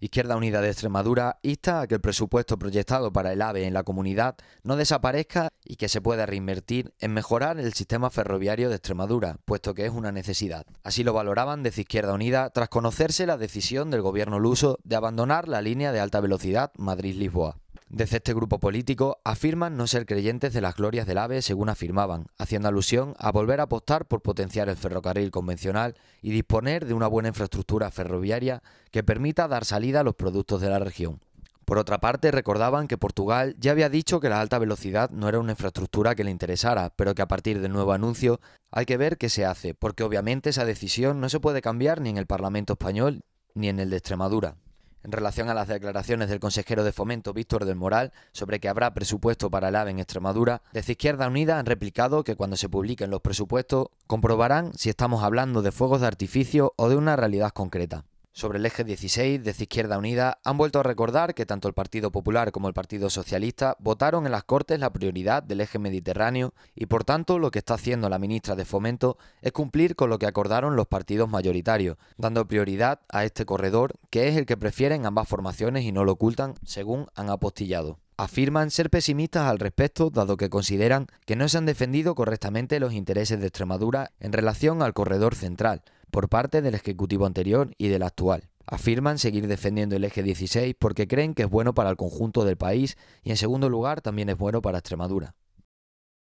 Izquierda Unida de Extremadura insta a que el presupuesto proyectado para el AVE en la comunidad no desaparezca y que se pueda reinvertir en mejorar el sistema ferroviario de Extremadura, puesto que es una necesidad. Así lo valoraban desde Izquierda Unida tras conocerse la decisión del gobierno luso de abandonar la línea de alta velocidad Madrid-Lisboa. Desde este grupo político afirman no ser creyentes de las glorias del AVE, según afirmaban, haciendo alusión a volver a apostar por potenciar el ferrocarril convencional y disponer de una buena infraestructura ferroviaria que permita dar salida a los productos de la región. Por otra parte, recordaban que Portugal ya había dicho que la alta velocidad no era una infraestructura que le interesara, pero que a partir del nuevo anuncio hay que ver qué se hace, porque obviamente esa decisión no se puede cambiar ni en el Parlamento español ni en el de Extremadura en relación a las declaraciones del consejero de fomento Víctor del Moral sobre que habrá presupuesto para el AVE en Extremadura, desde Izquierda Unida han replicado que cuando se publiquen los presupuestos comprobarán si estamos hablando de fuegos de artificio o de una realidad concreta sobre el eje 16 de Izquierda Unida han vuelto a recordar que tanto el Partido Popular como el Partido Socialista votaron en las Cortes la prioridad del eje mediterráneo y por tanto lo que está haciendo la ministra de Fomento es cumplir con lo que acordaron los partidos mayoritarios, dando prioridad a este corredor que es el que prefieren ambas formaciones y no lo ocultan según han apostillado afirman ser pesimistas al respecto, dado que consideran que no se han defendido correctamente los intereses de Extremadura en relación al corredor central, por parte del Ejecutivo anterior y del actual. Afirman seguir defendiendo el eje 16 porque creen que es bueno para el conjunto del país y en segundo lugar también es bueno para Extremadura.